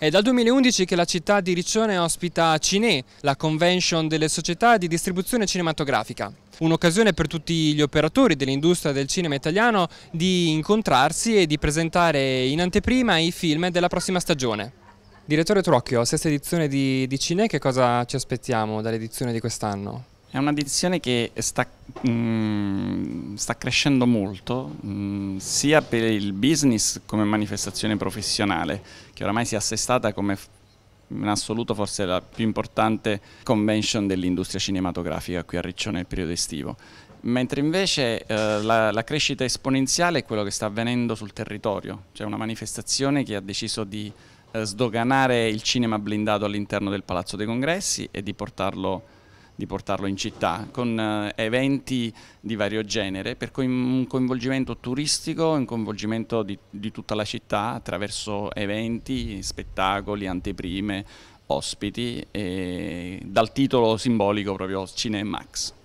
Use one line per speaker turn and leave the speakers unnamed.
È dal 2011 che la città di Riccione ospita Cine, la convention delle società di distribuzione cinematografica. Un'occasione per tutti gli operatori dell'industria del cinema italiano di incontrarsi e di presentare in anteprima i film della prossima stagione. Direttore Trocchio, sesta edizione di, di Cine, che cosa ci aspettiamo dall'edizione di quest'anno?
È un'addizione che sta, mh, mm, sta crescendo molto, mh, mm, sia per il business come manifestazione professionale, che oramai si è assestata come in assoluto forse la più importante convention dell'industria cinematografica qui a Riccione nel periodo estivo. Mentre invece eh, la, la, crescita esponenziale è quello che sta avvenendo sul territorio, cioè una manifestazione che ha deciso di eh, sdoganare il cinema blindato all'interno del Palazzo dei Congressi e di portarlo di portarlo in città, con eh, eventi di vario genere, per un coinvolgimento turistico, un coinvolgimento di, di tutta la città attraverso eventi, spettacoli, anteprime, ospiti, dal titolo simbolico proprio Cinemax.